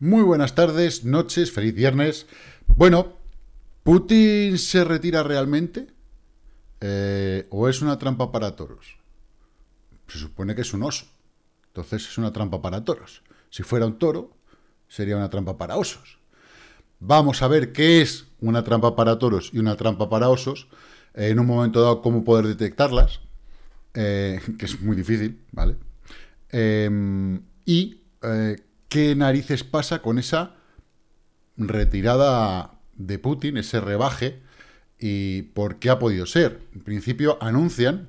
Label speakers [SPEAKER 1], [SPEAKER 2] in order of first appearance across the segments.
[SPEAKER 1] Muy buenas tardes, noches, feliz viernes. Bueno, ¿Putin se retira realmente? Eh, ¿O es una trampa para toros? Se supone que es un oso. Entonces es una trampa para toros. Si fuera un toro, sería una trampa para osos. Vamos a ver qué es una trampa para toros y una trampa para osos. en un momento dado, cómo poder detectarlas. Eh, que es muy difícil, ¿vale? Em, y eh, qué narices pasa con esa retirada de Putin, ese rebaje, y por qué ha podido ser. En principio anuncian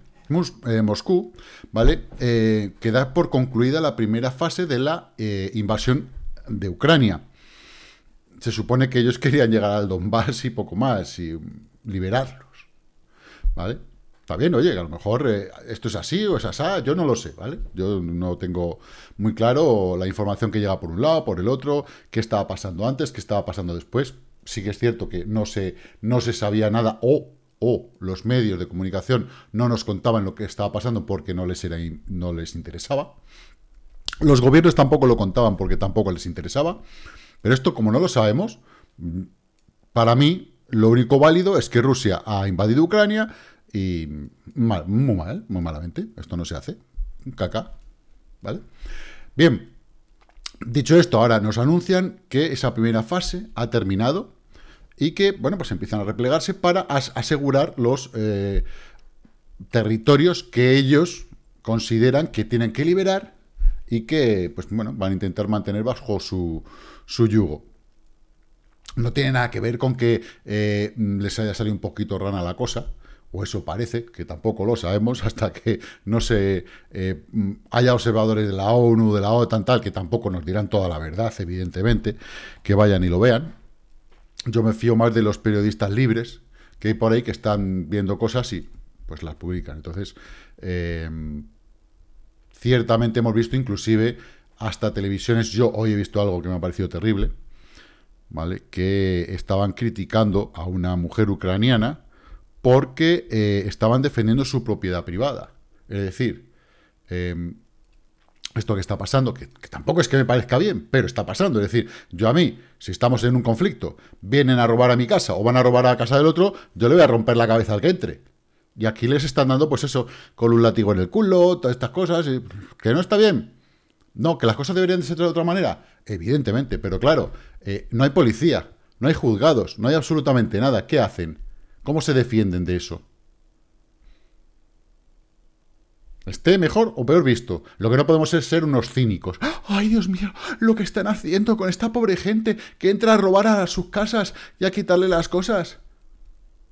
[SPEAKER 1] eh, Moscú, ¿vale? Eh, que da por concluida la primera fase de la eh, invasión de Ucrania. Se supone que ellos querían llegar al Donbass y poco más, y liberarlos, ¿vale? Está bien, oye, a lo mejor eh, esto es así o es asá, yo no lo sé, ¿vale? Yo no tengo muy claro la información que llega por un lado, por el otro, qué estaba pasando antes, qué estaba pasando después. Sí que es cierto que no se, no se sabía nada o, los medios de comunicación no nos contaban lo que estaba pasando porque no les, era, no les interesaba. Los gobiernos tampoco lo contaban porque tampoco les interesaba. Pero esto, como no lo sabemos, mm, para mí lo único válido es que Rusia ha invadido Ucrania, y muy mal, muy malamente. Esto no se hace. Caca. ¿Vale? Bien. Dicho esto, ahora nos anuncian que esa primera fase ha terminado y que, bueno, pues empiezan a replegarse para asegurar los eh, territorios que ellos consideran que tienen que liberar y que, pues bueno, van a intentar mantener bajo su, su yugo. No tiene nada que ver con que eh, les haya salido un poquito rana la cosa, o eso parece, que tampoco lo sabemos hasta que no se eh, mm, haya observadores de la ONU, de la OTAN, tal, que tampoco nos dirán toda la verdad, evidentemente, que vayan y lo vean. Yo me fío más de los periodistas libres que hay por ahí que están viendo cosas y pues las publican. Entonces, em, ciertamente hemos visto inclusive hasta televisiones, yo hoy he visto algo que me ha parecido terrible, ¿vale? que estaban criticando a una mujer ucraniana, porque eh, estaban defendiendo su propiedad privada. Es decir, em, esto que está pasando, que, tampoco es que me parezca bien, pero está pasando. Es decir, yo a mí, si estamos en un conflicto, vienen a robar a mi casa o van a robar a la casa del otro, yo le voy a romper la cabeza al que entre. Y aquí les están dando, pues eso, con un látigo en el culo, todas estas cosas, que no está bien. No, que las cosas deberían de ser de otra manera, evidentemente, pero claro, eh, no hay policía, no hay juzgados, no hay absolutamente nada. ¿Qué hacen? ¿Cómo se defienden de eso? esté mejor o peor visto. Lo que no podemos es ser unos cínicos. ¡Ah! ¡Ay, Dios mío! Lo que están haciendo con esta pobre gente que entra a robar a sus casas y a quitarle las cosas.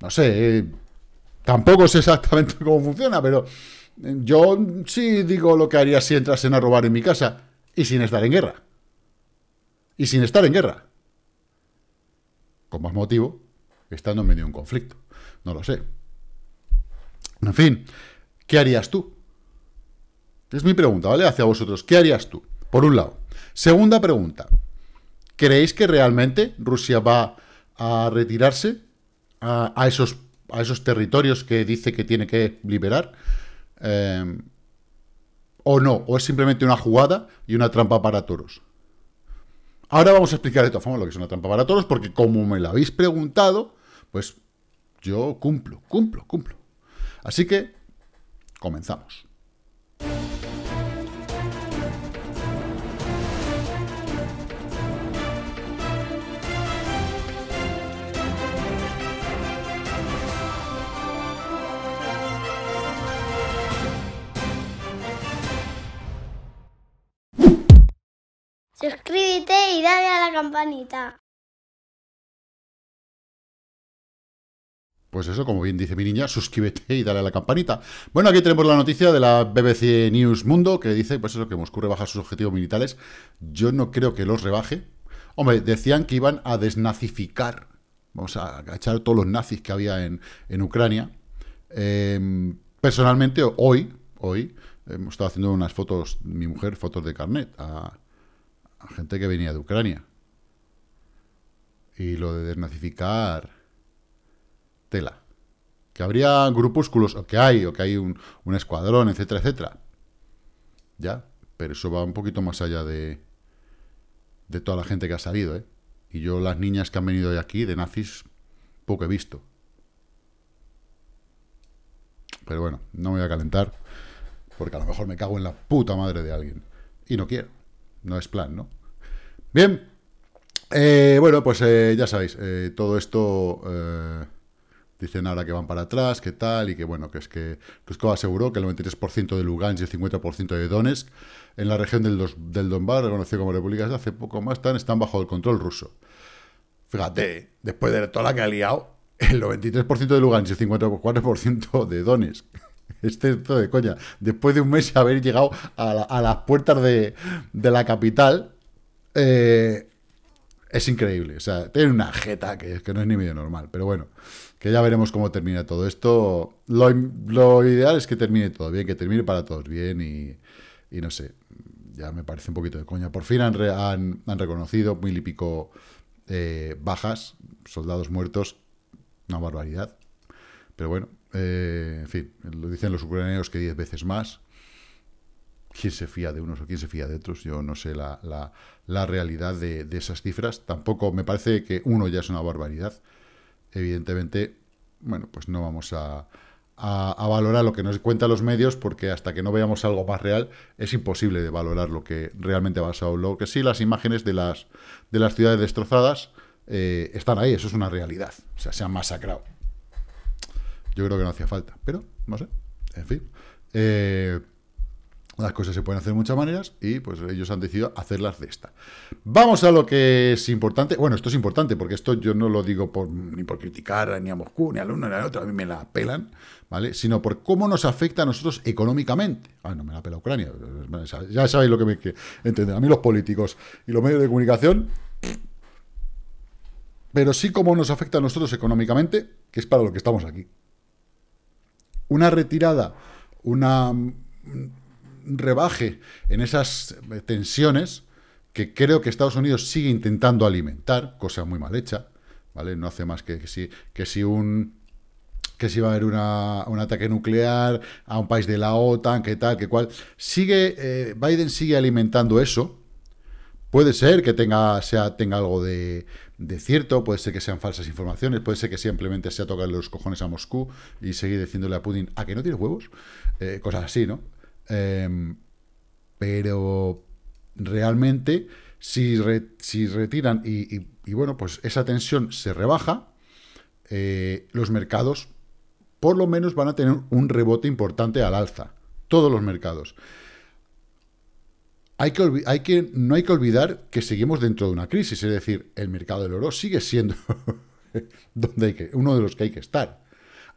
[SPEAKER 1] No sé, eh, tampoco sé exactamente cómo funciona, pero eh, yo sí digo lo que haría si entrasen a robar en mi casa y sin estar en guerra. Y sin estar en guerra. Con más motivo, estando en medio de un conflicto. No lo sé. En fin, ¿qué harías tú? Es mi pregunta, ¿vale? Hacia vosotros, ¿qué harías tú? Por un lado. Segunda pregunta. ¿Creéis que realmente Rusia va a retirarse a, esos, a esos territorios que dice que tiene que liberar? Eh, ¿O no? ¿O es simplemente una jugada y una trampa para toros? Ahora vamos a explicar de todas formas lo que es una trampa para toros, porque como me lo habéis preguntado, pues yo cumplo, cumplo, cumplo. Así que comenzamos. Suscríbete y dale a la campanita. Pues eso, como bien dice mi niña, suscríbete y dale a la campanita. Bueno, aquí tenemos la noticia de la BBC News Mundo, que dice, pues eso, que Moscú rebaja sus objetivos militares. Yo no creo que los rebaje. Hombre, decían que iban a desnazificar, vamos a echar todos los nazis que había en, Ucrania. Em, personalmente, hoy, hoy, hemos estado haciendo unas fotos, mi mujer, fotos de carnet, a, a gente que venía de Ucrania. Y lo de desnazificar tela. Que habría grupúsculos, o que hay, o que hay un, escuadrón, etcétera, etcétera. Ya, pero eso va un poquito más allá de, de toda la gente que ha salido, ¿eh? Y yo las niñas que han venido de aquí, de nazis, poco he visto. Pero bueno, no me voy a calentar, porque a lo mejor me cago en la puta madre de alguien. Y no quiero. No es plan, ¿no? Bien. Eh, bueno, pues eh, ya sabéis, eh, todo esto Dicen ahora que van para atrás, que tal, y que bueno, que es que Cusco aseguró que el 93% de Lugansk y el 50% de Donetsk en la región del, del Donbass, reconocido como república desde hace poco más, están, están bajo el control ruso. Fíjate, después de toda la que ha liado, el 93% de Lugansk y el 54% de Donetsk. Este de coña. Después de un mes de haber llegado a, las puertas de, la capital, eh, es increíble. O sea, tiene una jeta que, que no es ni medio normal, pero bueno que ya veremos cómo termina todo esto. Lo, ideal es que termine todo bien, que termine para todos bien y, no sé, ya me parece un poquito de coña. Por fin han, han, reconocido mil y pico eh, bajas, soldados muertos, una barbaridad. Pero bueno, eh, en fin, lo dicen los ucranianos que diez veces más. ¿Quién se fía de unos o quién se fía de otros? Yo no sé la, la, la realidad de, de esas cifras. Tampoco me parece que uno ya es una barbaridad evidentemente, bueno, pues no vamos a, valorar lo que nos cuentan los medios, porque hasta que no veamos algo más real, es imposible de valorar lo que realmente ha pasado. Lo que sí, las imágenes de las, de las ciudades destrozadas eh, están ahí, eso es una realidad. O sea, se han masacrado. Yo creo que no hacía falta, pero no sé. En fin. Eh, las cosas se pueden hacer de muchas maneras y pues ellos han decidido hacerlas de esta. Vamos a lo que es importante. Bueno, esto es importante porque esto yo no lo digo ni por criticar ni a Moscú, ni a uno, ni al otro, a mí me la pelan, ¿vale? Sino por cómo nos afecta a nosotros económicamente. Ah, no me la pela Ucrania, ya sabéis lo que me que entender. A mí los políticos y los medios de comunicación, pero sí cómo nos afecta a nosotros económicamente, que es para lo que estamos aquí. Una retirada, una rebaje en esas eh, tensiones que creo que Estados Unidos sigue intentando alimentar, cosa muy mal hecha, ¿vale? No hace más que, si, que si un que si va a haber un ataque nuclear a un país de la OTAN, que tal, que cual. Sigue, eh, Biden sigue alimentando eso. Puede ser que tenga, sea, tenga algo de, cierto, puede ser que sean falsas informaciones, puede ser que simplemente sea tocarle los cojones a Moscú y seguir diciéndole a Putin, ¿a que no tiene huevos? Eh, cosas así, ¿no? Em, pero realmente, si, retiran y, bueno, pues esa tensión se rebaja, eh, los mercados por lo menos van a tener un rebote importante al alza. Todos los mercados. Hay que, no hay que olvidar que seguimos dentro de una crisis, es decir, el mercado del oro sigue siendo donde hay que, uno de los que hay que estar.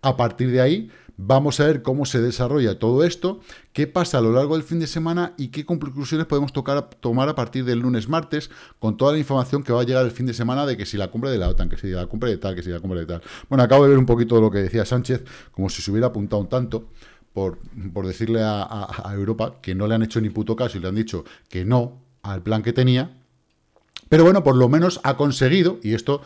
[SPEAKER 1] A partir de ahí, Vamos a ver cómo se desarrolla todo esto, qué pasa a lo largo del fin de semana y qué conclusiones podemos tocar, tomar a partir del lunes martes con toda la información que va a llegar el fin de semana de que si la cumbre de la OTAN, que si la cumbre de tal, que si la cumbre de tal. Bueno, acabo de ver un poquito lo que decía Sánchez, como si se hubiera apuntado un tanto. Por, por decirle a Europa que no le han hecho ni puto caso y le han dicho que no al plan que tenía, pero bueno, por lo menos ha conseguido, y esto,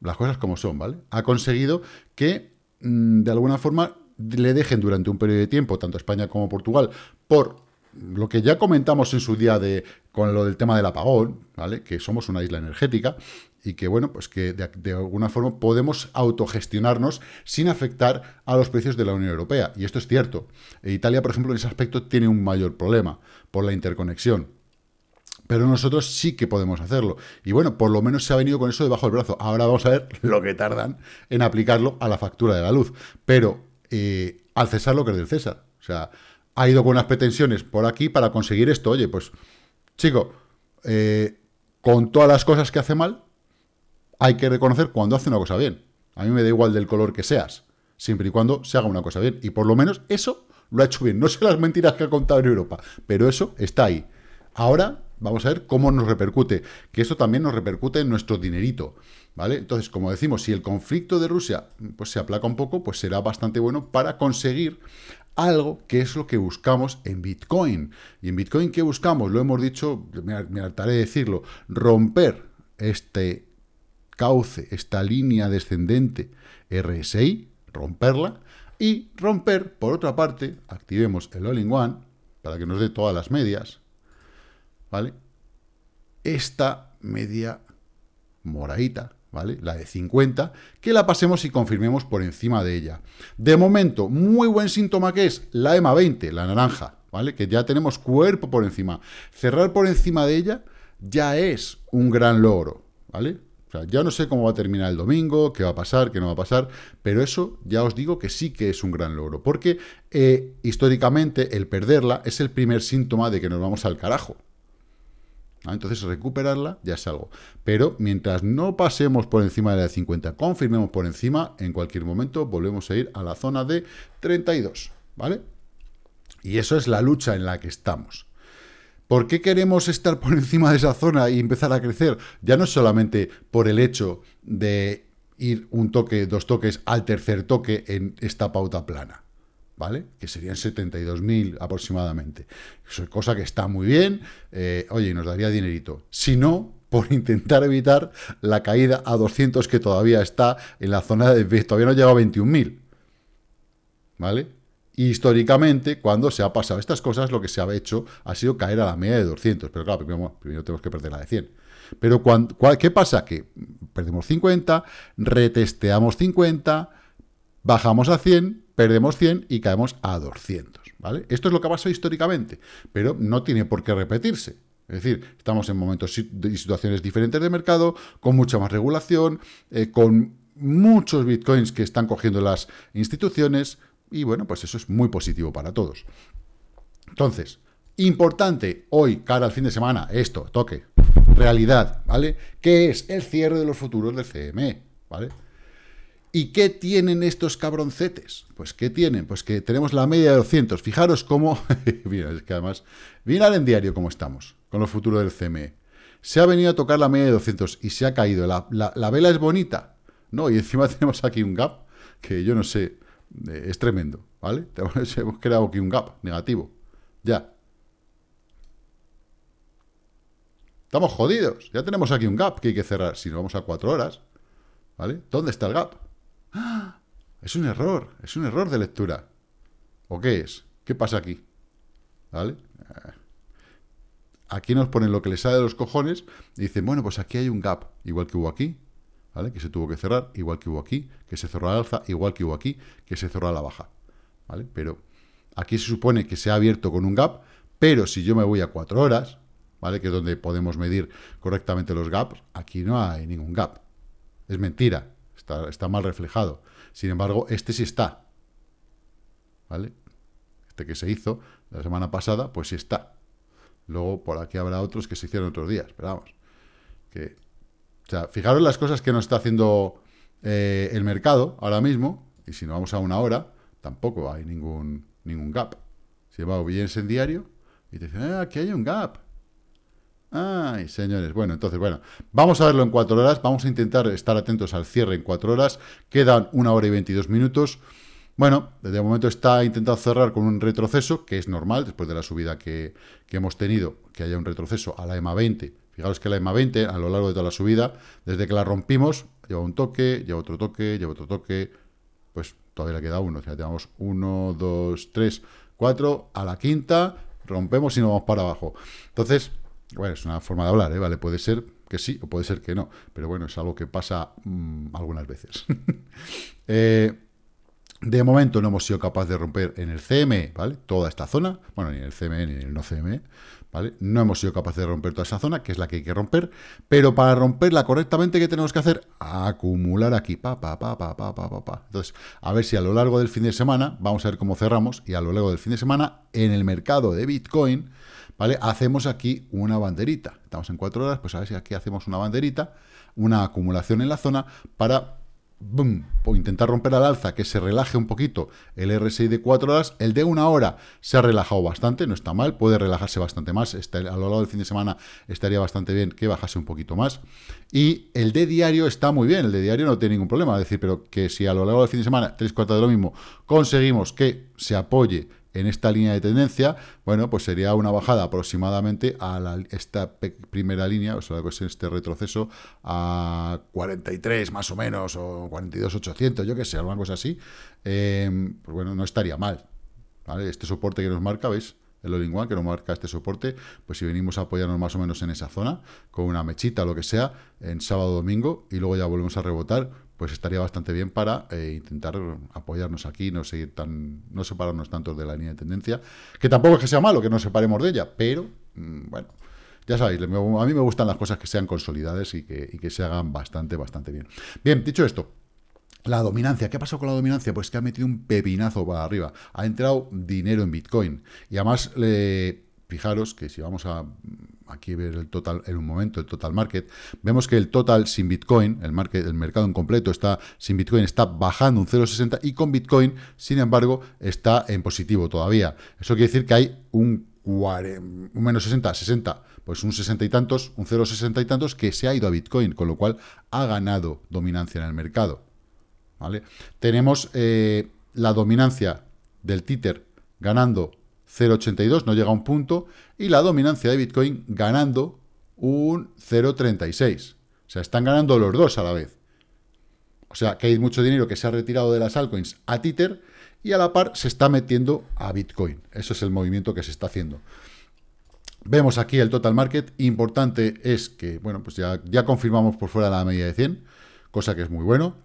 [SPEAKER 1] las cosas como son, ¿vale? Ha conseguido que mm, de alguna forma le dejen durante un periodo de tiempo, tanto España como Portugal, por lo que ya comentamos en su día de con lo del tema del apagón, ¿vale? Que somos una isla energética y que, bueno, pues que de, de, alguna forma podemos autogestionarnos sin afectar a los precios de la Unión Europea. Y esto es cierto. E Italia, por ejemplo, en ese aspecto tiene un mayor problema por la interconexión. Pero nosotros sí que podemos hacerlo. Y bueno, por lo menos se ha venido con eso debajo del brazo. Ahora vamos a ver lo que tardan en aplicarlo a la factura de la luz. Pero al cesar lo que es del César. O sea, ha ido con unas pretensiones por aquí para conseguir esto. Oye, pues, chico, eh, con todas las cosas que hace mal, hay que reconocer cuando hace una cosa bien. A mí me da igual del color que seas, siempre y cuando se haga una cosa bien. Y por lo menos eso lo ha hecho bien. No sé las mentiras que ha contado en Europa, pero eso está ahí. Ahora vamos a ver cómo nos repercute, que eso también nos repercute en nuestro dinerito. ¿Vale? Entonces, como decimos, si el conflicto de Rusia pues, se aplaca un poco, pues será bastante bueno para conseguir algo que es lo que buscamos en Bitcoin. ¿Y en Bitcoin qué buscamos? Lo hemos dicho, me, hartaré de decirlo, romper este cauce, esta línea descendente RSI, romperla, y romper, por otra parte, activemos el All-in-One para que nos dé todas las medias, ¿vale? Esta media moradita, ¿vale? La de 50, que la pasemos y confirmemos por encima de ella. De momento, muy buen síntoma que es la EMA 20, la naranja, ¿vale? Que ya tenemos cuerpo por encima. Cerrar por encima de ella ya es un gran logro, ¿vale? ya no sé cómo va a terminar el domingo, qué va a pasar, qué no va a pasar, pero eso ya os digo que sí que es un gran logro, porque eh, históricamente el perderla es el primer síntoma de que nos vamos al carajo, entonces recuperarla ya es algo. Pero mientras no pasemos por encima de la 50, confirmemos por encima, en cualquier momento volvemos a ir a la zona de 32, ¿vale? Y eso es la lucha en la que estamos. ¿Por qué queremos estar por encima de esa zona y empezar a crecer? Ya no solamente por el hecho de ir un toque, dos toques al tercer toque en esta pauta plana ¿vale? Que serían 72.000 aproximadamente. Eso es cosa que está muy bien, eh, oye, nos daría dinerito. Si no, por intentar evitar la caída a 200 que todavía está en la zona de... todavía no llega a 21.000, ¿vale? Y históricamente, cuando se ha pasado estas cosas, lo que se ha hecho ha sido caer a la media de 200. Pero claro, primero, tenemos que perder la de 100. Pero ¿qué pasa? Que perdemos 50, retesteamos 50, bajamos a 100 perdemos 100 y caemos a 200. ¿vale? Esto es lo que ha pasado históricamente, pero no tiene por qué repetirse. Es decir, estamos en momentos y situaciones diferentes de mercado, con mucha más regulación, eh, con muchos bitcoins que están cogiendo las instituciones, y bueno, pues eso es muy positivo para todos. Entonces, importante hoy, cara al fin de semana, esto, toque, realidad, ¿vale? Que es el cierre de los futuros del CME, ¿vale? ¿Y qué tienen estos cabroncetes? Pues ¿qué tienen? Pues que tenemos la media de 200. Fijaros cómo... mira, es que además... Mirad en diario cómo estamos con lo futuro del CME. Se ha venido a tocar la media de 200 y se ha caído. La, vela es bonita. No, y encima tenemos aquí un gap que yo no sé... Eh, es tremendo, ¿vale? Hemos creado aquí un gap negativo. Ya. Estamos jodidos. Ya tenemos aquí un gap que hay que cerrar. Si no, vamos a cuatro horas. ¿Vale? ¿Dónde está el gap? Es un error, es un error de lectura. ¿O qué es? ¿Qué pasa aquí? ¿Vale? Aquí nos ponen lo que les sale de los cojones y dicen, bueno, pues aquí hay un gap, igual que hubo aquí, ¿vale? Que se tuvo que cerrar, igual que hubo aquí, que se cerró la alza, igual que hubo aquí, que se cerró a la baja, ¿vale? Pero aquí se supone que se ha abierto con un gap, pero si yo me voy a cuatro horas, ¿vale? Que es donde podemos medir correctamente los gaps, aquí no hay ningún gap. Es mentira, Está, mal reflejado. Sin embargo, este sí está. ¿Vale? Este que se hizo la semana pasada, pues sí está. Luego por aquí habrá otros que se hicieron otros días, pero vamos. Que, o sea, fijaros las cosas que nos está haciendo eh, el mercado ahora mismo, y si no vamos a una hora, tampoco hay ningún, ningún gap. Si va bien en diario y te dicen, ah, aquí hay un gap. Ay, señores. Bueno, entonces, bueno, vamos a verlo en cuatro horas. Vamos a intentar estar atentos al cierre en cuatro horas. Quedan una hora y veintidós minutos. Bueno, desde el momento está intentado cerrar con un retroceso, que es normal, después de la subida que, que hemos tenido, que haya un retroceso a la EMA 20. Fijaros que la EMA 20, a lo largo de toda la subida, desde que la rompimos, lleva un toque, lleva otro toque, lleva otro toque, pues todavía le queda uno. O sea, tenemos uno, dos, tres, cuatro, a la quinta, rompemos y nos vamos para abajo. Entonces, bueno, es una forma de hablar, ¿eh? Vale, puede ser que sí o puede ser que no, pero bueno, es algo que pasa mm, algunas veces. eh, de momento no hemos sido capaces de romper en el CM, ¿vale? Toda esta zona, bueno, ni en el CME ni en el no CM, ¿vale? No hemos sido capaces de romper toda esa zona, que es la que hay que romper, pero para romperla correctamente, ¿qué tenemos que hacer? Acumular aquí, pa, pa, pa, pa, pa, pa, Entonces, a ver si a lo largo del fin de semana, vamos a ver cómo cerramos, y a lo largo del fin de semana, en el mercado de Bitcoin, ¿vale? Hacemos aquí una banderita. Estamos en cuatro horas, pues a ver si aquí hacemos una banderita, una acumulación en la zona para boom, o intentar romper al alza, que se relaje un poquito el RSI de 4 horas, el de una hora se ha relajado bastante, no está mal, puede relajarse bastante más, este, a lo largo del fin de semana estaría bastante bien que bajase un poquito más, y el de diario está muy bien, el de diario no tiene ningún problema, es decir, pero que si a lo largo del fin de semana, tres cuartas de lo mismo, conseguimos que se apoye en esta línea de tendencia, bueno, pues sería una bajada aproximadamente a esta primera línea, o sea, este retroceso a 43 más o menos, o 42,800, yo qué sé, alguna cosa así, em, pues bueno, no estaría mal, ¿vale? Este soporte que nos marca, ¿veis? el All One, que nos marca este soporte, pues si venimos a apoyarnos más o menos en esa zona, con una mechita o lo que sea, en sábado domingo, y luego ya volvemos a rebotar, pues estaría bastante bien para eh, intentar apoyarnos aquí, no seguir tan, no separarnos tanto de la línea de tendencia, que tampoco es que sea malo que nos separemos de ella, pero mm, bueno, ya sabéis, a mí me gustan las cosas que sean consolidadas y que, que se hagan bastante, bastante bien. Bien, dicho esto, la dominancia. ¿Qué ha pasado con la dominancia? Pues que ha metido un pepinazo para arriba. Ha entrado dinero en Bitcoin. Y además, fijaros que si vamos a aquí ver el total en un momento, el total market, vemos que el total sin Bitcoin, el, market, el mercado en completo está sin Bitcoin está bajando un 0,60 y con Bitcoin, sin embargo, está en positivo todavía. Eso quiere decir que hay un, menos 60, 60, pues un 60 y tantos, un 0,60 y tantos que se ha ido a Bitcoin, con lo cual ha ganado dominancia en el mercado. ¿vale? Tenemos eh, la dominancia del títer ganando 0,82, no llega a un punto, y la dominancia de Bitcoin ganando un 0,36. O sea, están ganando los dos a la vez. O sea, que hay mucho dinero que se ha retirado de las altcoins a Tether y a la par se está metiendo a Bitcoin. Eso es el movimiento que se está haciendo. Vemos aquí el total market. Importante es que, bueno, pues ya, ya confirmamos por fuera la media de 100, cosa que es muy bueno.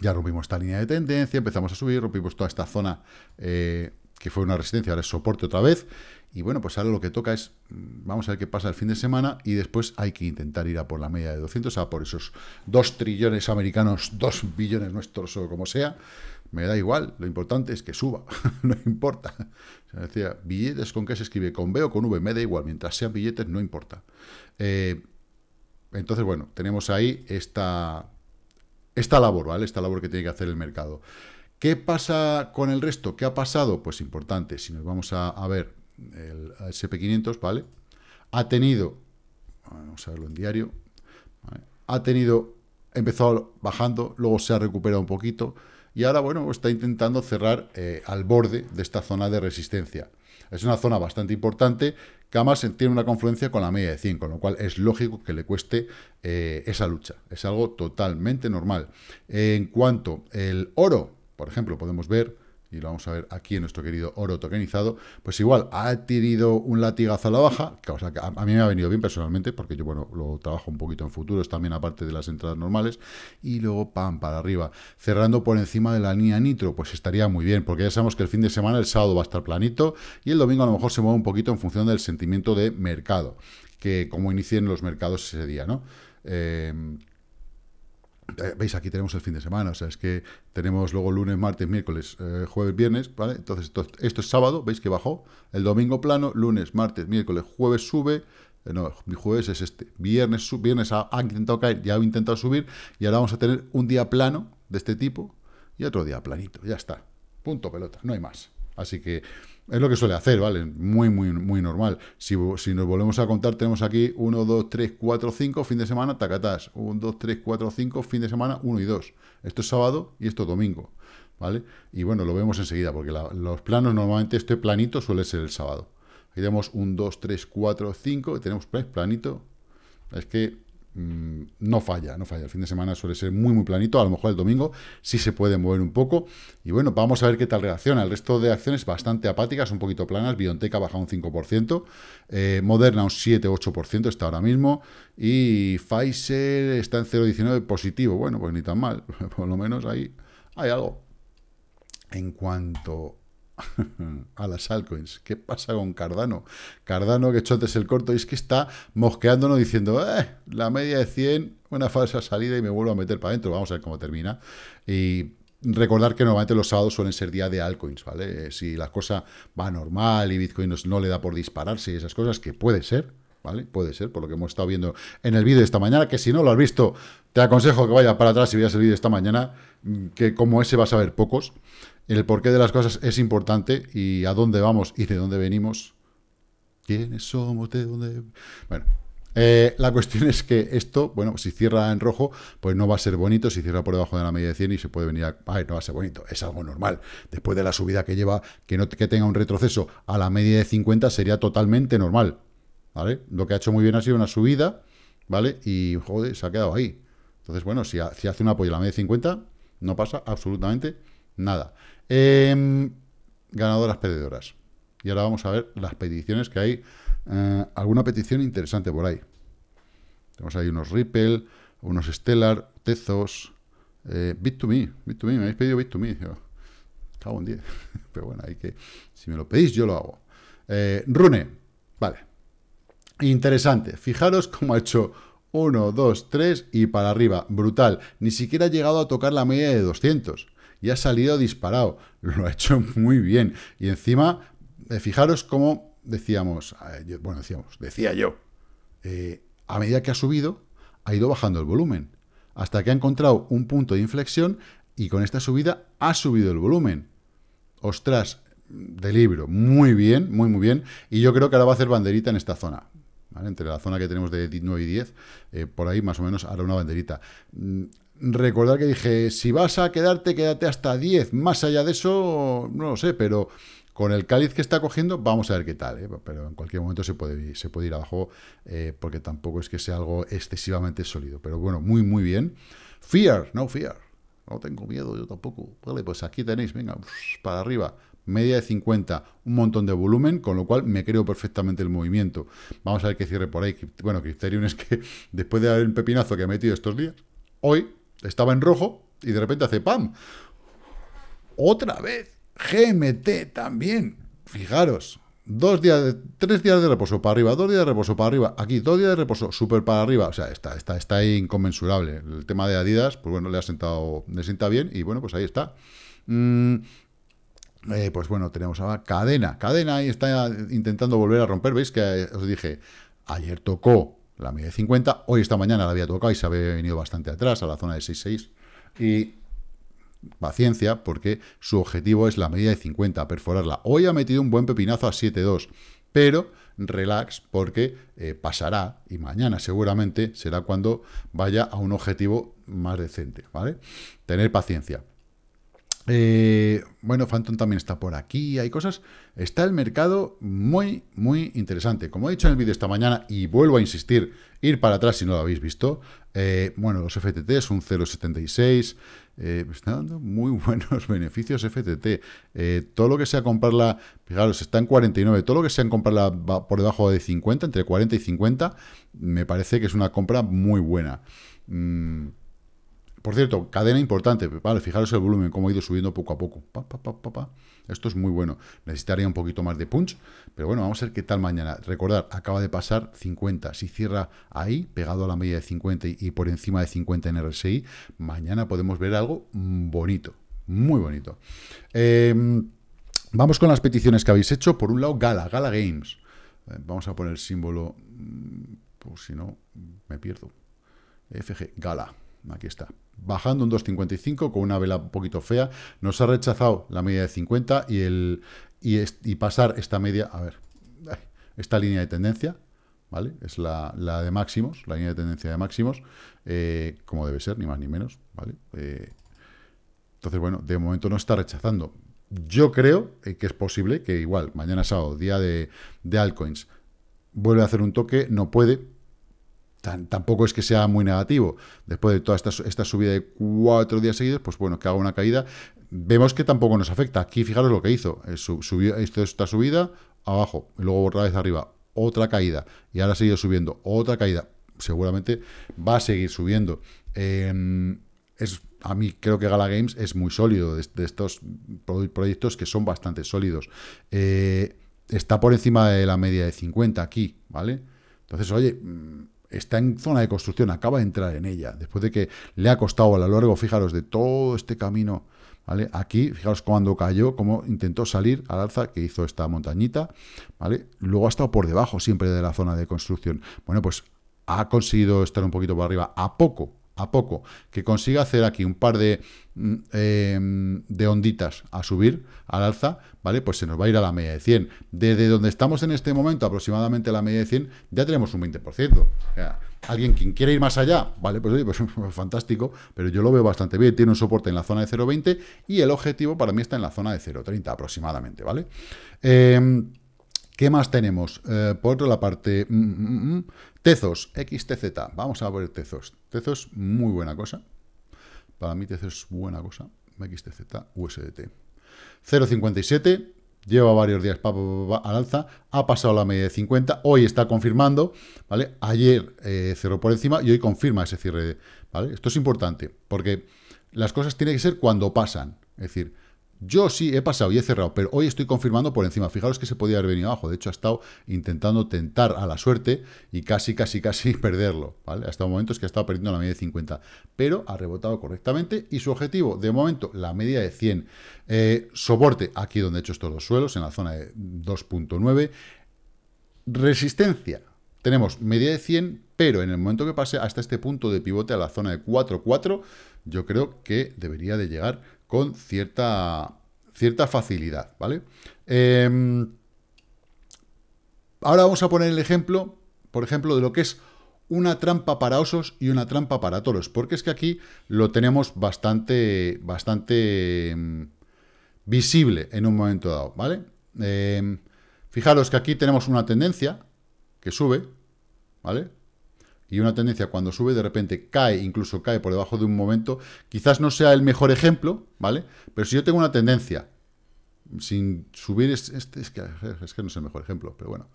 [SPEAKER 1] Ya rompimos esta línea de tendencia, empezamos a subir, rompimos toda esta zona eh, que fue una resistencia, ahora es soporte otra vez. Y bueno, pues ahora lo que toca es, vamos a ver qué pasa el fin de semana y después hay que intentar ir a por la media de 200, a por esos 2 trillones americanos, 2 billones nuestros o como sea. Me da igual, lo importante es que suba, no importa. Se decía, billetes con qué se escribe, con B o con V, me da igual, mientras sean billetes no importa. Eh, entonces, bueno, tenemos ahí esta, esta labor, ¿vale? Esta labor que tiene que hacer el mercado. ¿Qué pasa con el resto? ¿Qué ha pasado? Pues importante, si nos vamos a, ver el SP500, ¿vale? Ha tenido, vamos a verlo en diario, ha tenido, empezó bajando, luego se ha recuperado un poquito y ahora, bueno, está intentando cerrar eh, al borde de esta zona de resistencia. Es una zona bastante importante que además tiene una confluencia con la media de 100, con lo cual es lógico que le cueste eh, esa lucha. Es algo totalmente normal. En cuanto el oro, por ejemplo, podemos ver, y lo vamos a ver aquí en nuestro querido oro tokenizado, pues igual ha adquirido un latigazo a la baja, que, que a, mí me ha venido bien personalmente, porque yo, bueno, lo trabajo un poquito en futuros también, aparte de las entradas normales, y luego, pam, para arriba, cerrando por encima de la línea nitro, pues estaría muy bien, porque ya sabemos que el fin de semana, el sábado va a estar planito, y el domingo a lo mejor se mueve un poquito en función del sentimiento de mercado, que como inicien los mercados ese día, ¿no? Eh, eh, veis, aquí tenemos el fin de semana, o sea, es que tenemos luego lunes, martes, miércoles, eh, jueves, viernes, ¿vale? Entonces, esto, es sábado, veis que bajó, el domingo plano, lunes, martes, miércoles, jueves sube, eh, no, mi jueves es este, viernes, sub, viernes ha, intentado caer, ya ha intentado subir, y ahora vamos a tener un día plano de este tipo y otro día planito, ya está, punto pelota, no hay más. Así que es lo que suele hacer, ¿vale? Muy, muy, muy normal. Si, nos volvemos a contar, tenemos aquí 1, 2, 3, 4, 5, fin de semana, tacatás. 1, 2, 3, 4, 5, fin de semana, 1 y 2. Esto es sábado y esto es domingo, ¿vale? Y bueno, lo vemos enseguida, porque los planos, normalmente este planito suele ser el sábado. Aquí tenemos 1, 2, 3, 4, 5, tenemos planito. Es que Mm, no falla, no falla. El fin de semana suele ser muy, muy planito. A lo mejor el domingo sí se puede mover un poco. Y bueno, vamos a ver qué tal reacciona. El resto de acciones bastante apáticas, un poquito planas. Biontech ha bajado un 5%. Eh, Moderna un 7-8% está ahora mismo. Y Pfizer está en 0,19 positivo. Bueno, pues ni tan mal. Por lo menos ahí hay algo. En cuanto a las altcoins. ¿Qué pasa con Cardano? Cardano, que chotes el corto, y es que está mosqueándonos diciendo, eh, la media de 100, una falsa salida y me vuelvo a meter para adentro. Vamos a ver cómo termina. Y recordar que normalmente los sábados suelen ser día de altcoins, ¿vale? Si la cosa va normal y Bitcoin no le da por dispararse y esas cosas, que puede ser, ¿vale? Puede ser, por lo que hemos estado viendo en el vídeo de esta mañana, que si no lo has visto, te aconsejo que vayas para atrás y veas el vídeo de esta mañana, mm, que como ese vas a ver pocos. El porqué de las cosas es importante y a dónde vamos y de dónde venimos. ¿Quiénes somos? dónde? Bueno, eh, la cuestión es que esto, bueno, si cierra en rojo, pues no va a ser bonito, si cierra por debajo de la media de 100 y se puede venir a... Ay, no va a ser bonito, es algo normal. Después de la subida que lleva, que no que tenga un retroceso a la media de 50 sería totalmente normal. ¿vale? Lo que ha hecho muy bien ha sido una subida, ¿vale? Y, joder, se ha quedado ahí. Entonces, bueno, si, hace un apoyo a la media de 50, no pasa absolutamente nada. Em, ganadoras, perdedoras. Y ahora vamos a ver las peticiones que hay. Eh, alguna petición interesante por ahí. Tenemos ahí unos Ripple, unos Stellar, Tezos, eh, Bit2Me, Bit2Me, me habéis pedido Bit2Me. Yo, cago 10. Pero bueno, hay que... Si me lo pedís, yo lo hago. Eh, Rune, vale. Interesante, fijaros cómo ha hecho 1, 2, 3 y para arriba, brutal. Ni siquiera ha llegado a tocar la media de 200 y ha salido disparado. Lo ha hecho muy bien. Y encima, eh, fijaros cómo decíamos, eh, bueno, decíamos, decía yo, eh, a medida que ha subido, ha ido bajando el volumen. Hasta que ha encontrado un punto de inflexión y con esta subida ha subido el volumen. Ostras, de libro, muy bien, muy, muy bien. Y yo creo que ahora va a hacer banderita en esta zona entre la zona que tenemos de 9 y 10, eh, por ahí más o menos hará una banderita. Mm, recordar que dije, si vas a quedarte, quédate hasta 10, más allá de eso, no lo sé, pero con el cáliz que está cogiendo, vamos a ver qué tal, ¿eh? pero en cualquier momento se puede, se puede ir abajo, eh, porque tampoco es que sea algo excesivamente sólido, pero bueno, muy, muy bien. Fear, no fear, no tengo miedo, yo tampoco, vale, pues aquí tenéis, venga, para arriba, media de 50, un montón de volumen, con lo cual me creo perfectamente el movimiento. Vamos a ver qué cierre por ahí. Bueno, Criterion es que después de haber el pepinazo que ha metido estos días, hoy estaba en rojo y de repente hace ¡pam! Otra vez, GMT también. Fijaros, dos días, de, tres días de reposo para arriba, dos días de reposo para arriba, aquí, dos días de reposo, súper para arriba. O sea, está, está, está inconmensurable. El tema de Adidas, pues bueno, le ha sentado, le sienta bien y bueno, pues ahí está. Mm, eh, pues bueno, tenemos ahora Cadena. Cadena ahí está intentando volver a romper. ¿Veis que eh, os dije? Ayer tocó la media de 50, hoy esta mañana la había tocado y se había venido bastante atrás a la zona de 6.6. Y paciencia, porque su objetivo es la media de 50, perforarla. Hoy ha metido un buen pepinazo a 7.2, pero relax porque eh, pasará y mañana seguramente será cuando vaya a un objetivo más decente, ¿vale? Tener paciencia. Eh, bueno, Phantom también está por aquí, hay cosas. Está el mercado muy, muy interesante. Como he dicho en el vídeo esta mañana, y vuelvo a insistir, ir para atrás si no lo habéis visto. Eh, bueno, los FTT es un 0,76. Eh, está dando muy buenos beneficios FTT. Eh, todo lo que sea comprarla, fijaros, está en 49. Todo lo que sea comprarla por debajo de 50, entre 40 y 50, me parece que es una compra muy buena. Mm, por cierto, cadena importante, vale, fijaros el volumen, cómo ha ido subiendo poco a poco. Esto es muy bueno. Necesitaría un poquito más de punch, pero bueno, vamos a ver qué tal mañana. Recordar, acaba de pasar 50. Si cierra ahí, pegado a la media de 50 y por encima de 50 en RSI, mañana podemos ver algo bonito, muy bonito. Em, vamos con las peticiones que habéis hecho. Por un lado, Gala, Gala Games. Eh, vamos a poner el símbolo, mm, por si no, me pierdo. FG, Gala. Aquí está bajando un 2.55 con una vela un poquito fea. Nos ha rechazado la media de 50 y, el, y, pasar esta media, a ver, esta línea de tendencia, ¿vale? Es la, de máximos, la línea de tendencia de máximos, eh, como debe ser, ni más ni menos, ¿vale? Eh, entonces, bueno, de momento no está rechazando. Yo creo eh, que es posible que igual, mañana sábado, día de, de altcoins, vuelve a hacer un toque, no puede, tampoco es que sea muy negativo. Después de toda esta, subida de cuatro días seguidos, pues bueno, que haga una caída. Vemos que tampoco nos afecta. Aquí fijaros lo que hizo. Esto eh, subió esta subida, abajo, y luego otra vez arriba, otra caída. Y ahora ha seguido subiendo, otra caída. Seguramente va a seguir subiendo. Em, es, a mí creo que Gala Games es muy sólido, de, estos proyectos que son bastante sólidos. Eh, está por encima de la media de 50 aquí, ¿vale? Entonces, oye, mm, está en zona de construcción, acaba de entrar en ella, después de que le ha costado a lo largo, fijaros, de todo este camino, ¿vale? Aquí, fijaros cuando cayó, cómo intentó salir al alza que hizo esta montañita, ¿vale? Luego ha estado por debajo siempre de la zona de construcción. Bueno, pues ha conseguido estar un poquito por arriba, a poco a poco que consiga hacer aquí un par de, mm, eh, de onditas a subir, al alza, ¿vale? Pues se nos va a ir a la media de 100. Desde donde estamos en este momento, aproximadamente la media de 100, ya tenemos un 20%. Alguien quien quiere ir más allá, ¿vale? Pues pues, pues fantástico, pero yo lo veo bastante bien. Tiene un soporte en la zona de 0,20 y el objetivo para mí está en la zona de 0,30 aproximadamente, ¿vale? Em, ¿Qué más tenemos? Eh, por otro la parte, mm, mm, mm, Tezos, XTZ. Vamos a ver Tezos. Tezos, muy buena cosa. Para mí Tezos es buena cosa. XTZ, USDT. 0.57, lleva varios días pa, al alza, ha pasado la media de 50, hoy está confirmando, ¿vale? Ayer eh, cerró por encima y hoy confirma ese cierre, ¿vale? Esto es importante, porque las cosas tienen que ser cuando pasan, es decir, yo sí he pasado y he cerrado, pero hoy estoy confirmando por encima. Fijaros que se podía haber venido abajo. De hecho, ha estado intentando tentar a la suerte y casi, casi, casi perderlo. ¿vale? momento es que ha estado perdiendo la media de 50. Pero ha rebotado correctamente y su objetivo, de momento, la media de 100. Eh, soporte aquí donde he hecho estos dos suelos, en la zona de 2.9. Resistencia. Tenemos media de 100, pero en el momento que pase hasta este punto de pivote a la zona de 4.4, yo creo que debería de llegar con cierta, cierta facilidad, ¿vale? Em, ahora vamos a poner el ejemplo, por ejemplo, de lo que es una trampa para osos y una trampa para toros, porque es que aquí lo tenemos bastante, bastante em, visible en un momento dado, ¿vale? Em, fijaros que aquí tenemos una tendencia que sube, ¿vale? y una tendencia cuando sube de repente cae, incluso cae por debajo de un momento, quizás no sea el mejor ejemplo, ¿vale? Pero si yo tengo una tendencia sin subir, es, que, es que, no es el mejor ejemplo, pero bueno.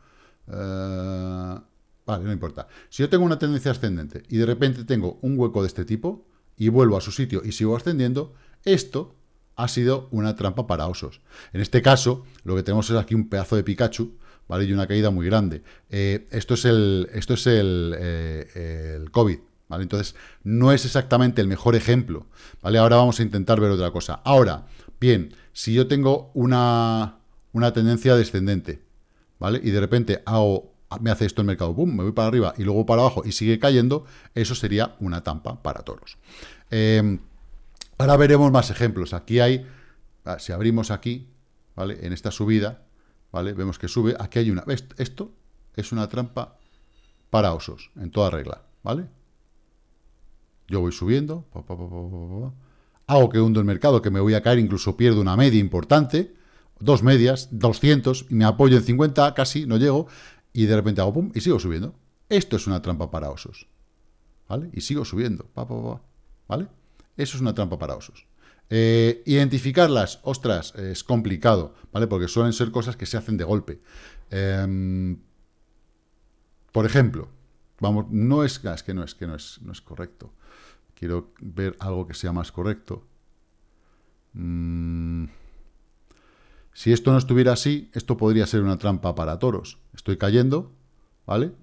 [SPEAKER 1] Eh, vale, no importa. Si yo tengo una tendencia ascendente y de repente tengo un hueco de este tipo y vuelvo a su sitio y sigo ascendiendo, esto ha sido una trampa para osos. En este caso, lo que tenemos es aquí un pedazo de Pikachu y una caída muy grande. Eh, esto es el, esto es el, eh, COVID, Entonces, no es exactamente el mejor ejemplo, ¿vale? Ahora vamos a intentar ver otra cosa. Ahora, bien, si yo tengo una, una tendencia descendente, ¿vale? Y de repente hago, me hace esto el mercado, boom, me voy para arriba y luego para abajo y sigue cayendo, eso sería una tampa para toros. Em, ahora veremos más ejemplos. Aquí hay, si abrimos aquí, ¿vale? En esta subida, Vemos que sube, aquí hay una... Esto es una trampa para osos, en toda regla, ¿vale? Yo voy subiendo, hago que hundo el mercado, que me voy a caer, incluso pierdo una media importante, dos medias, 200, y me apoyo en 50, casi, no llego, y de repente hago pum, y sigo subiendo. Esto es una trampa para osos, ¿vale? Y sigo subiendo, ¿vale? Eso es una trampa para osos. Eh, identificarlas, ostras, es complicado, ¿vale? Porque suelen ser cosas que se hacen de golpe. Em, por ejemplo, vamos, no es, ah, es que no es que no es, no es correcto. Quiero ver algo que sea más correcto. Mm. Si esto no estuviera así, esto podría ser una trampa para toros. Estoy cayendo, ¿vale?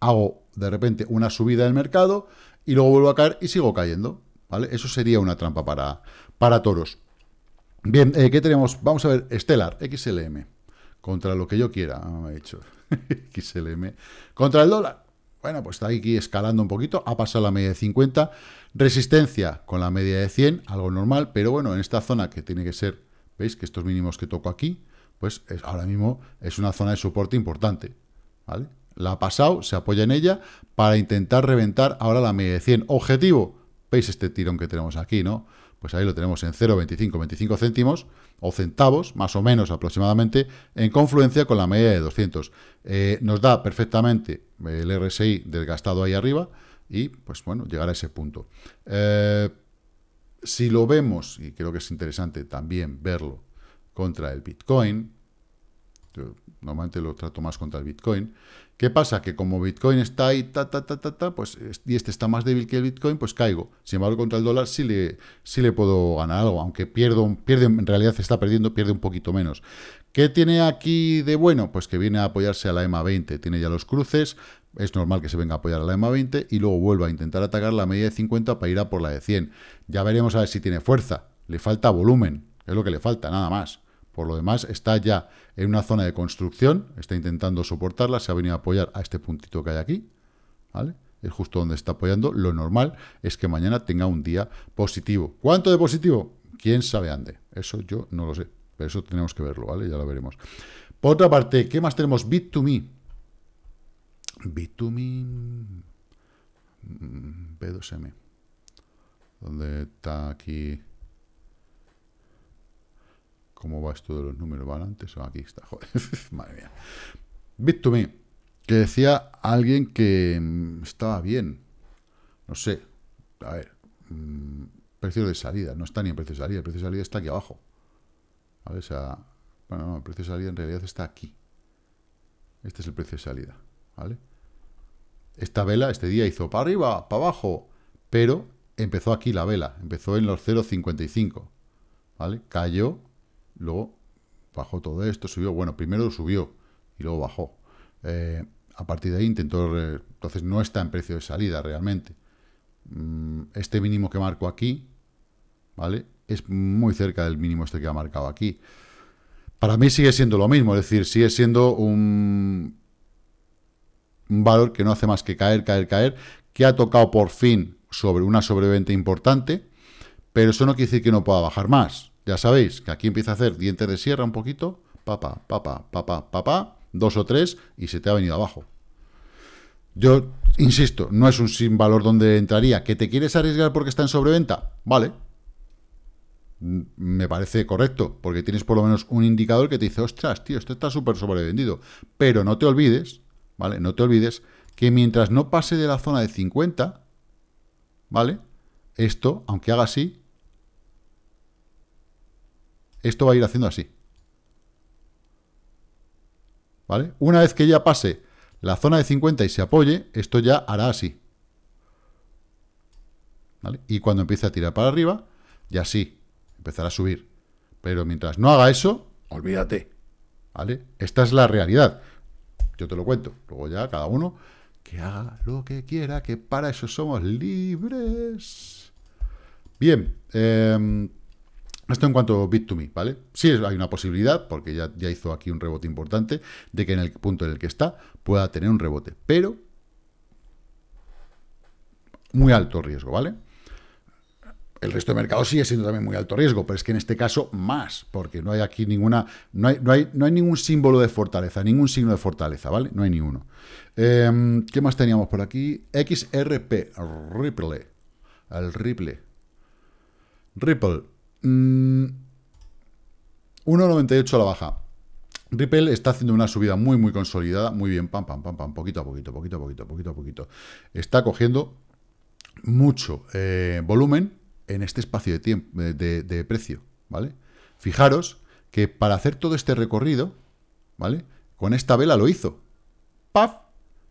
[SPEAKER 1] Hago de repente una subida del mercado y luego vuelvo a caer y sigo cayendo. Eso sería una trampa para, para toros. Bien, eh, ¿qué tenemos? Vamos a ver, Stellar, XLM, contra lo que yo quiera, ah, Me hecho, XLM, contra el dólar. Bueno, pues está aquí escalando un poquito, ha pasado la media de 50, resistencia con la media de 100, algo normal, pero bueno, en esta zona que tiene que ser, veis que estos mínimos que toco aquí, pues ahora mismo es una zona de soporte importante, ¿vale? La ha pasado, se apoya en ella para intentar reventar ahora la media de 100. Objetivo, ¿Veis este tirón que tenemos aquí, no? Pues ahí lo tenemos en 0,25, 25 céntimos o centavos, más o menos aproximadamente, en confluencia con la media de 200. Eh, nos da perfectamente eh, el RSI desgastado ahí arriba y, pues bueno, llegar a ese punto. Eh, si lo vemos, y creo que es interesante también verlo contra el Bitcoin, normalmente lo trato más contra el Bitcoin. ¿Qué pasa? Que como Bitcoin está ahí, ta, ta, ta, pues, y este está más débil que el Bitcoin, pues caigo. Sin embargo, contra el dólar sí le, sí le puedo ganar algo, aunque pierdo, pierde, en realidad se está perdiendo, pierde un poquito menos. ¿Qué tiene aquí de bueno? Pues que viene a apoyarse a la EMA 20. Tiene ya los cruces, es normal que se venga a apoyar a la EMA 20 y luego vuelva a intentar atacar la media de 50 para ir a por la de 100. Ya veremos a ver si tiene fuerza. Le falta volumen, es lo que le falta, nada más. Por lo demás, está ya en una zona de construcción, está intentando soportarla, se ha venido a apoyar a este puntito que hay aquí, ¿vale? Es justo donde está apoyando. Lo normal es que mañana tenga un día positivo. ¿Cuánto de positivo? ¿Quién sabe ande? Eso yo no lo sé, pero eso tenemos que verlo, ¿vale? Ya lo veremos. Por otra parte, ¿qué más tenemos? Bit2Me. Bit2Me... B2M. Mm, ¿Dónde está aquí? ¿Cómo va esto de los números? ¿Van antes o aquí está? Joder, madre mía. bit me que decía alguien que mm, estaba bien. No sé, a ver, mm, precio de salida, no está ni en precio de salida, el precio de salida está aquí abajo. O sea, bueno, no, el precio de salida en realidad está aquí. Este es el precio de salida, ¿vale? Esta vela, este día hizo para arriba, para abajo, pero empezó aquí la vela, empezó en los 0,55, ¿vale? Cayó luego bajó todo esto, subió, bueno, primero subió y luego bajó. Eh, a partir de ahí intentó, entonces no está en precio de salida realmente. Mm, este mínimo que marco aquí, ¿vale? Es muy cerca del mínimo este que ha marcado aquí. Para mí sigue siendo lo mismo, es decir, sigue siendo un, un valor que no hace más que caer, caer, caer, que ha tocado por fin sobre una sobreventa importante, pero eso no quiere decir que no pueda bajar más. Ya sabéis que aquí empieza a hacer diente de sierra un poquito, papá, papá, papá, papá, dos o tres, y se te ha venido abajo. Yo insisto, no es un sin valor donde entraría. ¿Que te quieres arriesgar porque está en sobreventa? Vale. Mm, me parece correcto, porque tienes por lo menos un indicador que te dice, ostras, tío, esto está súper sobrevendido. Pero no te olvides, ¿vale? No te olvides que mientras no pase de la zona de 50, ¿vale? Esto, aunque haga así, esto va a ir haciendo así. ¿Vale? Una vez que ya pase la zona de 50 y se apoye, esto ya hará así. ¿Vale? Y cuando empiece a tirar para arriba, ya sí, empezará a subir. Pero mientras no haga eso, olvídate. ¿Vale? Esta es la realidad. Yo te lo cuento. Luego ya cada uno que haga lo que quiera, que para eso somos libres. Bien. Em, esto en cuanto a Bit2Me, ¿vale? Sí hay una posibilidad, porque ya, hizo aquí un rebote importante, de que en el punto en el que está pueda tener un rebote, pero muy alto riesgo, ¿vale? El resto de mercado sigue siendo también muy alto riesgo, pero es que en este caso más, porque no hay aquí ninguna, no hay, no hay, ningún símbolo de fortaleza, ningún signo de fortaleza, ¿vale? No hay ni uno. Em, ¿Qué más teníamos por aquí? XRP, Ripple, el Ripple. Ripple, 1,98 mm, a la baja. Ripple está haciendo una subida muy, muy consolidada. Muy bien, pam, pam, pam, pam, poquito a poquito, poquito a poquito, poquito a poquito. Está cogiendo mucho eh, volumen en este espacio de, tiempo, de, precio, ¿vale? Fijaros que para hacer todo este recorrido, ¿vale? Con esta vela lo hizo. ¡Paf!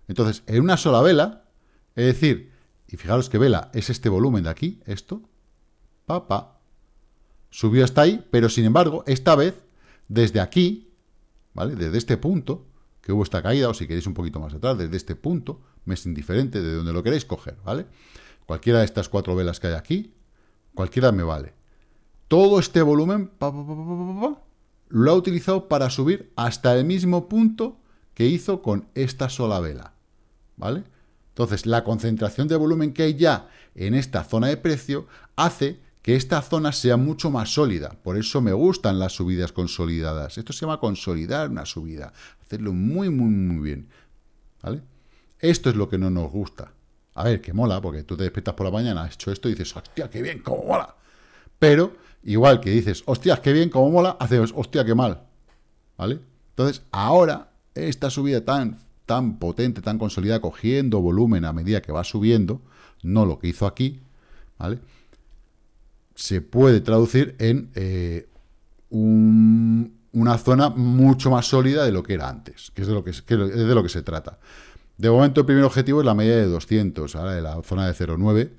[SPEAKER 1] Entonces, en una sola vela, es decir, y fijaros que vela es este volumen de aquí, esto, pa, pa, Subió hasta ahí, pero sin embargo, esta vez, desde aquí, ¿vale? Desde este punto, que hubo esta caída, o si queréis un poquito más atrás, desde este punto, me es indiferente de donde lo queréis coger, ¿vale? Cualquiera de estas cuatro velas que hay aquí, cualquiera me vale. Todo este volumen, lo ha utilizado para subir hasta el mismo punto que hizo con esta sola vela, ¿vale? Entonces, la concentración de volumen que hay ya en esta zona de precio hace que esta zona sea mucho más sólida. Por eso me gustan las subidas consolidadas. Esto se llama consolidar una subida. Hacerlo muy, muy, muy bien. ¿Vale? Esto es lo que no nos gusta. A ver, que mola, porque tú te despiertas por la mañana, has hecho esto y dices, hostia, qué bien, cómo mola. Pero, igual que dices, ...¡hostia, qué bien, cómo mola, haces, hostia, qué mal. ¿Vale? Entonces, ahora, esta subida tan, tan potente, tan consolidada, cogiendo volumen a medida que va subiendo, no lo que hizo aquí, ¿vale? se puede traducir en eh, una zona mucho más sólida de lo que era antes, que es de lo que, se trata. De momento el primer objetivo es la media de 200, ahora de la zona de 0,9,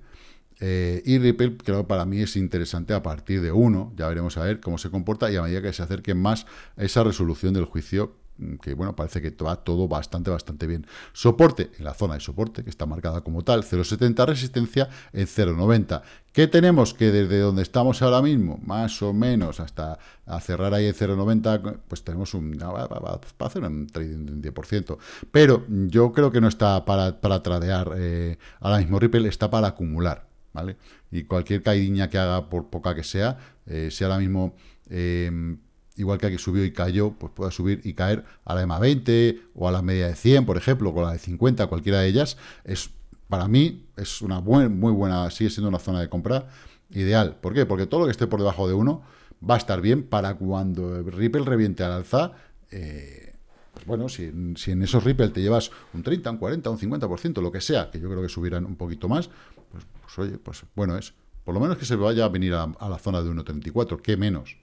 [SPEAKER 1] eh, y Ripple, creo para mí es interesante a partir de 1, ya veremos a ver cómo se comporta y a medida que se acerque más a esa resolución del juicio que bueno, parece que va todo bastante, bastante bien. Soporte en la zona de soporte, que está marcada como tal, 0,70, resistencia en 0,90. ¿Qué tenemos? Que desde donde estamos ahora mismo, más o menos, hasta cerrar ahí en 0,90, pues tenemos un... va a hacer un trading 10%. Pero yo creo que no está para, tradear eh, ahora mismo Ripple, está para acumular, ¿vale? Y cualquier caída que haga, por poca que sea, sea eh, si ahora mismo... Eh, igual que aquí subió y cayó, pues pueda subir y caer a la EMA 20 o a la media de 100, por ejemplo, con la de 50, cualquiera de ellas, es para mí es una muy buena, sigue siendo una zona de compra ideal. ¿Por qué? Porque todo lo que esté por debajo de 1 va a estar bien para cuando Ripple reviente al alza. Eh, pues bueno, si, en esos Ripple te llevas un 30, un 40, un 50%, lo que sea, que yo creo que subirán un poquito más, pues, pues, oye, pues bueno es. Por lo menos que se vaya a venir a, la zona de 1.34, ¿Qué menos.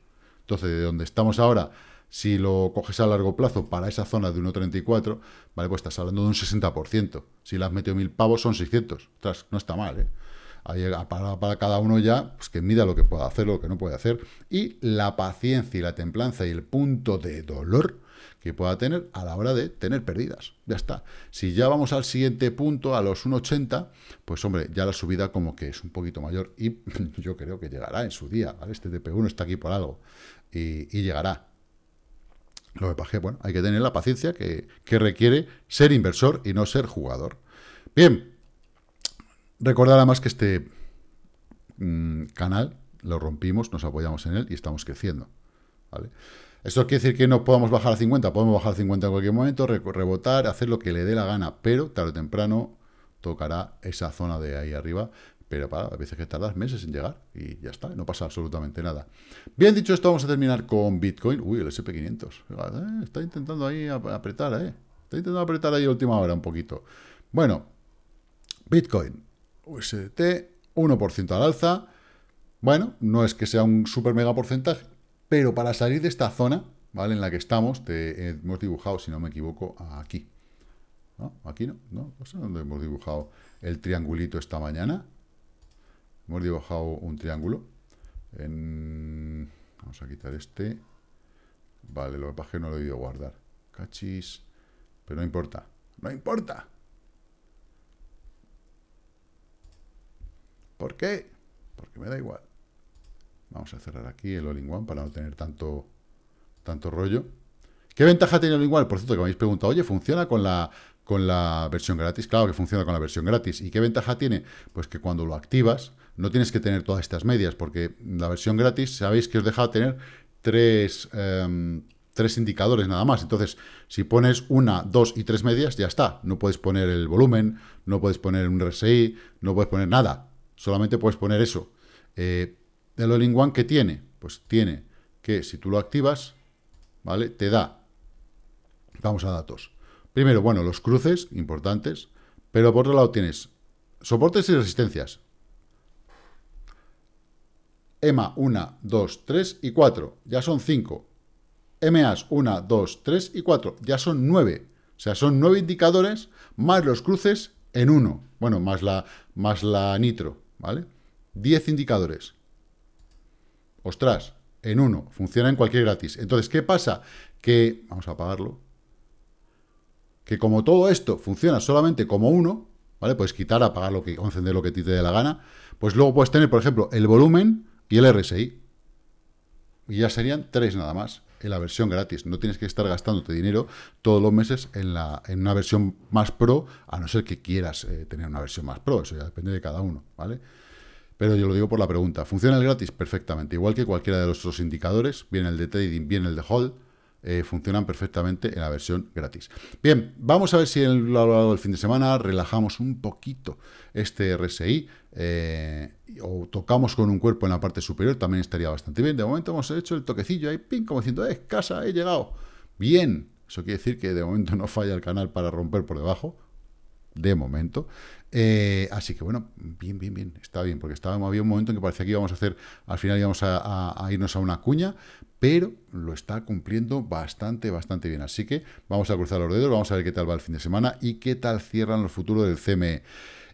[SPEAKER 1] Entonces, de donde estamos ahora, si lo coges a largo plazo para esa zona de 1.34, vale, pues estás hablando de un 60%. Si le has metido mil pavos, son 600. Ostras, no está mal, ¿eh? Ahí, ah, para, para, cada uno ya, pues que mida lo que pueda hacer, lo que no puede hacer. Y la paciencia y la templanza y el punto de dolor que pueda tener a la hora de tener pérdidas. Ya está. Si ya vamos al siguiente punto, a los 1,80, pues hombre, ya la subida como que es un poquito mayor y yo creo que llegará en su día. ¿vale? Este TP1 está aquí por algo y, llegará. Lo que pasa es que, bueno, hay que tener la paciencia que, requiere ser inversor y no ser jugador. Bien, recordar además que este mm, canal lo rompimos, nos apoyamos en él y estamos creciendo. ¿vale? Esto quiere decir que no podamos bajar a 50, podemos bajar a 50 en cualquier momento, rebotar, hacer lo que le dé la gana, pero tarde o temprano tocará esa zona de ahí arriba, pero para, a veces que tardas meses en llegar y ya está, no pasa absolutamente nada. Bien dicho esto, vamos a terminar con Bitcoin. Uy, el SP500. Eh, está intentando ahí apretar, ¿eh? Está intentando apretar ahí última hora un poquito. Bueno, Bitcoin, USDT, 1% al alza. Bueno, no es que sea un super mega porcentaje, pero para salir de esta zona, ¿vale? En la que estamos, te hemos dibujado, si no me equivoco, aquí. ¿No? Aquí no, ¿no? No sé dónde hemos dibujado el triangulito esta mañana hemos dibujado un triángulo. Vamos a quitar este. Vale, lo que pasa no lo he ido a guardar. Cachis. Pero no importa. ¡No importa! ¿Por qué? Porque me da igual. Vamos a cerrar aquí el all -in one para no tener tanto, tanto rollo. ¿Qué ventaja tiene el all Por cierto, que me habéis preguntado, oye, ¿funciona con la, con la versión gratis? Claro que funciona con la versión gratis. ¿Y qué ventaja tiene? Pues que cuando lo activas, no tienes que tener todas estas medias, porque la versión gratis, sabéis que os deja tener tres, em, tres indicadores nada más. Entonces, si pones una, dos y tres medias, ya está. No puedes poner el volumen, no puedes poner un RSI, no puedes poner nada. Solamente puedes poner eso. de eh, ¿El All-in-One qué tiene? Pues tiene que, si tú lo activas, ¿vale? Te da... Vamos a datos. Primero, bueno, los cruces, importantes, pero por otro lado tienes soportes y resistencias. EMA 1, 2, 3 y 4, ya son 5. MAs 1, 2, 3 y 4, ya son 9. O sea, son 9 indicadores más los cruces en 1. Bueno, más la, más la nitro, ¿vale? 10 indicadores. Ostras, en 1. Funciona en cualquier gratis. Entonces, ¿qué pasa? Que, vamos a apagarlo, que como todo esto funciona solamente como 1, ¿vale? Puedes quitar, apagar lo que, o lo que te dé la gana. Pues luego puedes tener, por ejemplo, el volumen y el RSI. Y ya serían tres nada más en la versión gratis. No tienes que estar gastándote dinero todos los meses en, una versión más pro, a no ser que quieras eh, tener una versión más pro. Eso ya depende de cada uno, ¿vale? Pero yo lo digo por la pregunta. ¿Funciona el gratis? Perfectamente. Igual que cualquiera de los otros indicadores, viene el de trading, viene el de hold, eh, funcionan perfectamente en la versión gratis. Bien, vamos a ver si el lado del fin de semana relajamos un poquito este RSI eh, o tocamos con un cuerpo en la parte superior, también estaría bastante bien. De momento hemos hecho el toquecillo ahí, pin, como diciendo, es casa, he llegado. Bien, eso quiere decir que de momento no falla el canal para romper por debajo, de momento. Eh, así que bueno, bien, bien, bien, está bien, porque había un momento en que parecía que íbamos a hacer, al final íbamos a, irnos a una cuña, pero lo está cumpliendo bastante, bastante bien. Así que vamos a cruzar los dedos, vamos a ver qué tal va el fin de semana y qué tal cierran los futuros del CME.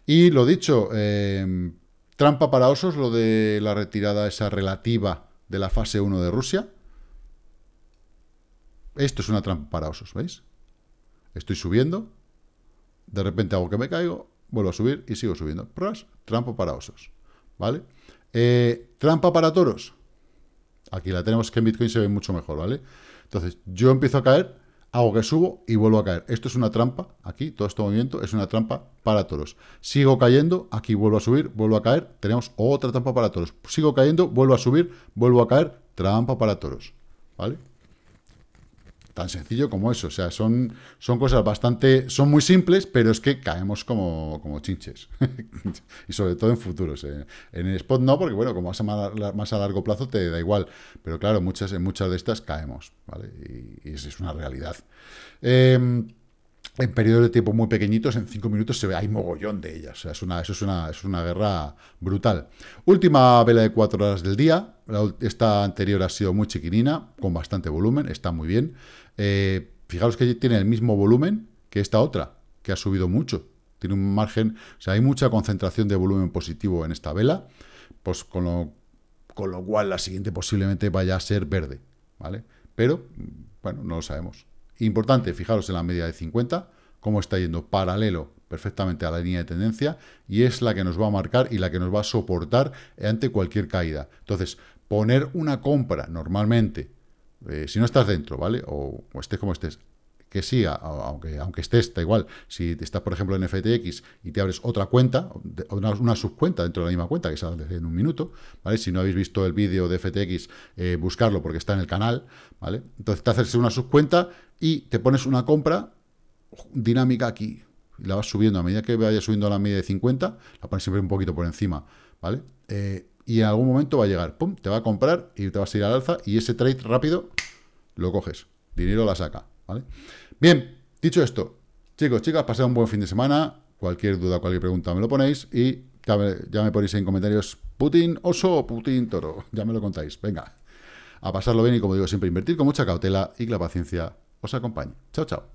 [SPEAKER 1] Y lo dicho, em, trampa para osos lo de la retirada esa relativa de la fase 1 de Rusia. Esto es una trampa para osos, ¿veis? Estoy subiendo, de repente hago que me caigo, vuelvo a subir y sigo subiendo. trampa para osos, ¿vale? Eh, trampa para toros. Aquí la tenemos que en Bitcoin se ve mucho mejor, ¿vale? Entonces, yo empiezo a caer, hago que subo y vuelvo a caer. Esto es una trampa, aquí, todo este movimiento es una trampa para toros. Sigo cayendo, aquí vuelvo a subir, vuelvo a caer, tenemos otra trampa para toros. Sigo cayendo, vuelvo a subir, vuelvo a caer, trampa para toros, ¿vale? Tan sencillo como eso. O sea, son, son cosas bastante. Son muy simples, pero es que caemos como, como chinches. y sobre todo en futuros. Eh, en el spot no, porque bueno, como vas a más, a largo plazo te da igual. Pero claro, muchas, en muchas de estas caemos. ¿vale? Y, es, una realidad. Em, en periodos de tiempo muy pequeñitos, en cinco minutos se ve, hay mogollón de ellas. O sea, es una, eso es una, es una guerra brutal. Última vela de cuatro horas del día. esta anterior ha sido muy chiquinina, con bastante volumen, está muy bien. Eh, fijaros que tiene el mismo volumen que esta otra, que ha subido mucho. Tiene un margen, o sea, hay mucha concentración de volumen positivo en esta vela, pues con lo, con lo cual la siguiente posiblemente vaya a ser verde, ¿vale? Pero, bueno, no lo sabemos. Importante, fijaros en la media de 50, cómo está yendo paralelo perfectamente a la línea de tendencia y es la que nos va a marcar y la que nos va a soportar ante cualquier caída. Entonces, poner una compra normalmente eh, si no estás dentro, ¿vale? O, estés como estés, que siga aunque, aunque estés, está igual. Si estás, por ejemplo, en FTX y te abres otra cuenta, una, subcuenta dentro de la misma cuenta, que sale en un minuto, ¿vale? Si no habéis visto el vídeo de FTX, eh, buscarlo porque está en el canal, ¿vale? Entonces te haces una subcuenta y te pones una compra dinámica aquí. Y la vas subiendo, a medida que vaya subiendo a la media de 50, la pones siempre un poquito por encima, ¿vale? Eh, y en algún momento va a llegar, pum, te va a comprar y te vas a ir al alza y ese trade rápido lo coges, dinero la saca, ¿vale? Bien, dicho esto, chicos, chicas, pasad un buen fin de semana, cualquier duda, cualquier pregunta me lo ponéis y ya me, ponéis en comentarios Putin oso o Putin toro, ya me lo contáis, venga, a pasarlo bien y como digo siempre, invertir con mucha cautela y que la paciencia os acompañe. Chao, chao.